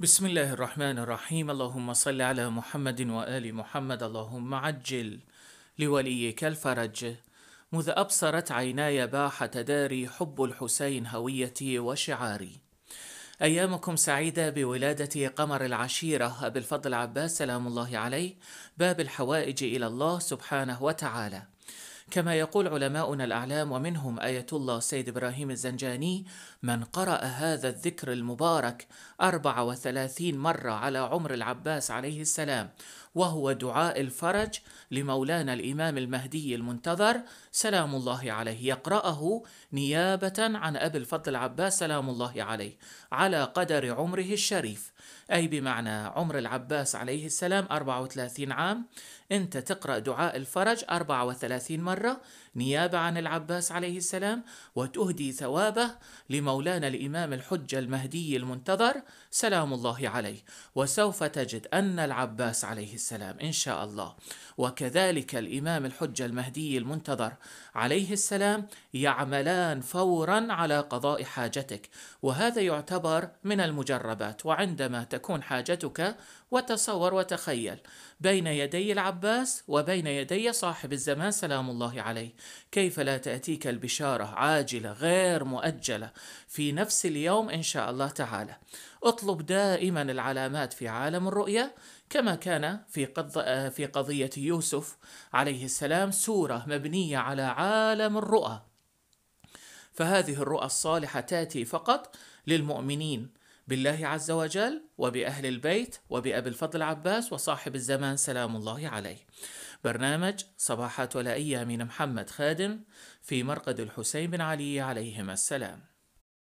بسم الله الرحمن الرحيم اللهم صل على محمد وآل محمد اللهم عجل لوليك الفرج مذ أبصرت عيناي باح تداري حب الحسين هويتي وشعاري أيامكم سعيدة بولادة قمر العشيرة أبي الفضل عباس سلام الله عليه باب الحوائج إلى الله سبحانه وتعالى كما يقول علماؤنا الأعلام ومنهم آية الله سيد إبراهيم الزنجاني من قرأ هذا الذكر المبارك 34 مرة على عمر العباس عليه السلام وهو دعاء الفرج لمولانا الإمام المهدي المنتظر سلام الله عليه يقرأه نيابة عن أبي الفضل العباس سلام الله عليه على قدر عمره الشريف أي بمعنى عمر العباس عليه السلام 34 عام أنت تقرأ دعاء الفرج 34 مرة مرة نيابة عن العباس عليه السلام وتهدي ثوابه لمولانا الإمام الحجة المهدي المنتظر سلام الله عليه وسوف تجد أن العباس عليه السلام إن شاء الله وكذلك الإمام الحجة المهدي المنتظر عليه السلام يعملان فورا على قضاء حاجتك وهذا يعتبر من المجربات وعندما تكون حاجتك وتصور وتخيل بين يدي العباس وبين يدي صاحب الزمان سلام الله الله عليه كيف لا تأتيك البشارة عاجلة غير مؤجلة في نفس اليوم إن شاء الله تعالى اطلب دائما العلامات في عالم الرؤيا كما كان في في قضية يوسف عليه السلام سورة مبنية على عالم الرؤى فهذه الرؤى الصالحة تأتي فقط للمؤمنين بالله عز وجل وبأهل البيت وبأبي الفضل عباس وصاحب الزمان سلام الله عليه برنامج صباحات ولائية من محمد خادم في مرقد الحسين بن علي عليهما السلام